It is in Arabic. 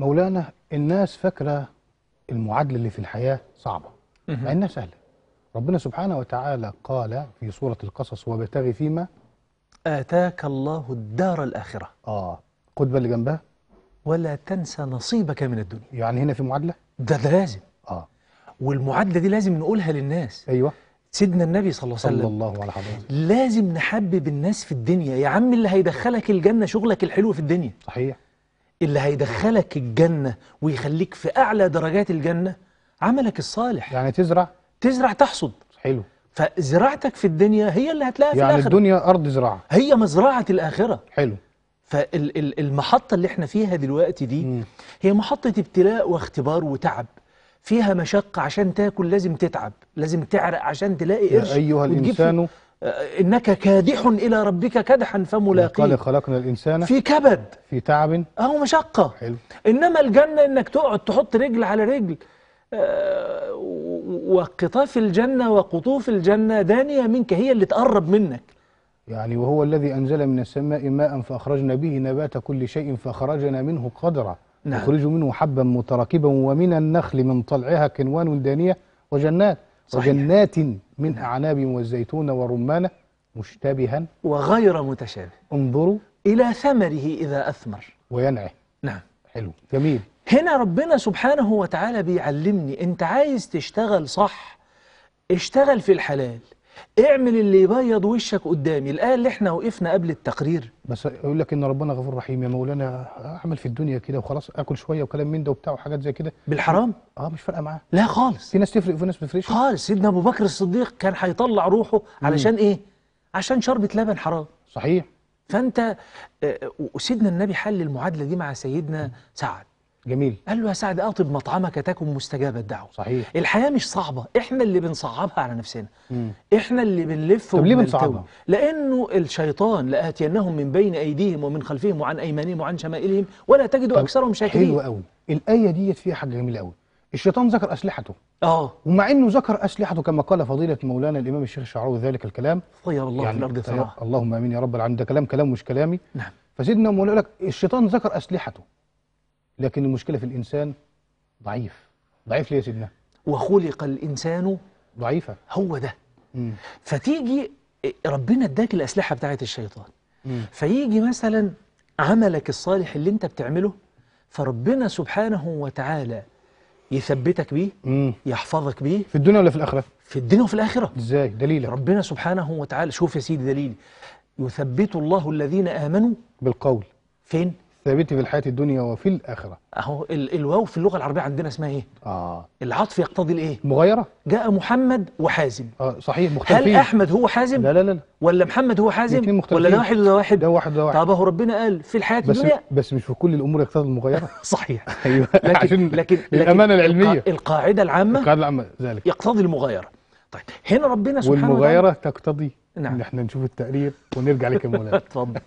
مولانا الناس فاكره المعادله اللي في الحياه صعبه مع انها سهله ربنا سبحانه وتعالى قال في سوره القصص وابتغي فيما اتاك الله الدار الاخره اه خد اللي جنبها ولا تنسى نصيبك من الدنيا يعني هنا في معادله ده, ده لازم اه والمعادله دي لازم نقولها للناس ايوه سيدنا النبي صلى الله عليه وسلم صلى الله على حضرتك لازم نحبب الناس في الدنيا يا عم اللي هيدخلك الجنه شغلك الحلو في الدنيا صحيح اللي هيدخلك الجنة ويخليك في أعلى درجات الجنة عملك الصالح يعني تزرع تزرع تحصد حلو فزراعتك في الدنيا هي اللي هتلاقيها يعني في الآخرة الدنيا أرض زراعة هي مزرعة الآخرة حلو فالمحطة اللي احنا فيها دلوقتي دي م. هي محطة ابتلاء واختبار وتعب فيها مشقة عشان تاكل لازم تتعب لازم تعرق عشان تلاقي قرش يا أيها الإنسان آه، إنك كادح إلى ربك كدحا فملاقيه قال خلقنا الإنسان في كبد في تعب أو مشقة حلو. إنما الجنة إنك تقعد تحط رجل على رجل أه وقطاف الجنة وقطوف الجنة دانية منك هي اللي تقرب منك يعني وهو الذي أنزل من السماء ماء فأخرجنا به نبات كل شيء فأخرجنا منه قدرا نعم. نخرج منه حبا متراكبا ومن النخل من طلعها كنوان دانية وجنات صحيح. وجنات من أعناب والزيتون ورمانة مشتبها وغير متشابه انظروا إلى ثمره إذا أثمر وينعي نعم حلو جميل هنا ربنا سبحانه وتعالى بيعلمني أنت عايز تشتغل صح اشتغل في الحلال اعمل اللي يبيض وشك قدامي الآية اللي احنا وقفنا قبل التقرير بس يقول لك ان ربنا غفور رحيم يا مولانا اعمل في الدنيا كده وخلاص اكل شويه وكلام من ده وبتاع وحاجات زي كده بالحرام اه مش فارقه معاه لا خالص في ناس تفرق وفي ناس ما تفرقش خالص سيدنا ابو بكر الصديق كان هيطلع روحه علشان مم. ايه عشان شربة لبن حرام صحيح فانت وسيدنا آه، آه، النبي حل المعادله دي مع سيدنا مم. سعد جميل قال له يا سعد أطب مطعمك تكن مستجاب الدعوة صحيح الحياة مش صعبة احنا اللي بنصعبها على نفسنا مم. احنا اللي بنلف طب ليه بنصعبها؟ لأنه الشيطان لآتينهم من بين أيديهم ومن خلفهم وعن أيمانهم وعن شمائلهم ولا تجد أكثرهم شاكرين حلو قوي الآية ديت فيها حاجة جميلة قوي الشيطان ذكر أسلحته اه ومع انه ذكر اسلحته كما قال فضيله مولانا الامام الشيخ الشعراوي ذلك الكلام طيب الله يعني في الارض ثراء طيب. اللهم امين يا رب العالمين ده كلام كلام مش كلامي نعم فسيدنا مولانا يقول لك الشيطان ذكر اسلحته لكن المشكلة في الإنسان ضعيف ضعيف ليه يا سيدنا وخلق الإنسان ضعيفا هو ده مم. فتيجي ربنا اداك الأسلحة بتاعة الشيطان مم. فيجي مثلا عملك الصالح اللي انت بتعمله فربنا سبحانه وتعالى يثبتك بيه مم. يحفظك بيه في الدنيا ولا في الآخرة؟ في الدنيا وفي الآخرة ازاي دليلك ربنا سبحانه وتعالى شوف يا سيدي دليلي يثبت الله الذين آمنوا بالقول فين؟ ثابت في الحياة الدنيا وفي الآخرة أهو ال الواو في اللغة العربية عندنا اسمها إيه؟ آه العطف يقتضي الإيه؟ مغايرة جاء محمد وحازم آه صحيح مختلفين هل أحمد هو حازم؟ لا لا لا ولا محمد هو حازم؟ ولا ده واحد وده واحد؟ ده واحد وده واحد طب أهو ربنا قال في الحياة بس الدنيا بس مش في كل الأمور يقتضي المغايرة صحيح أيوه لكن عشان لكن الأمانة العلمية القاعدة العامة القاعدة العامة ذلك يقتضي المغايرة طيب هنا ربنا سبحانه والمغايرة تقتضي نعم إن إحنا نشوف التقرير ونرجع لك يا مولانا اتفضل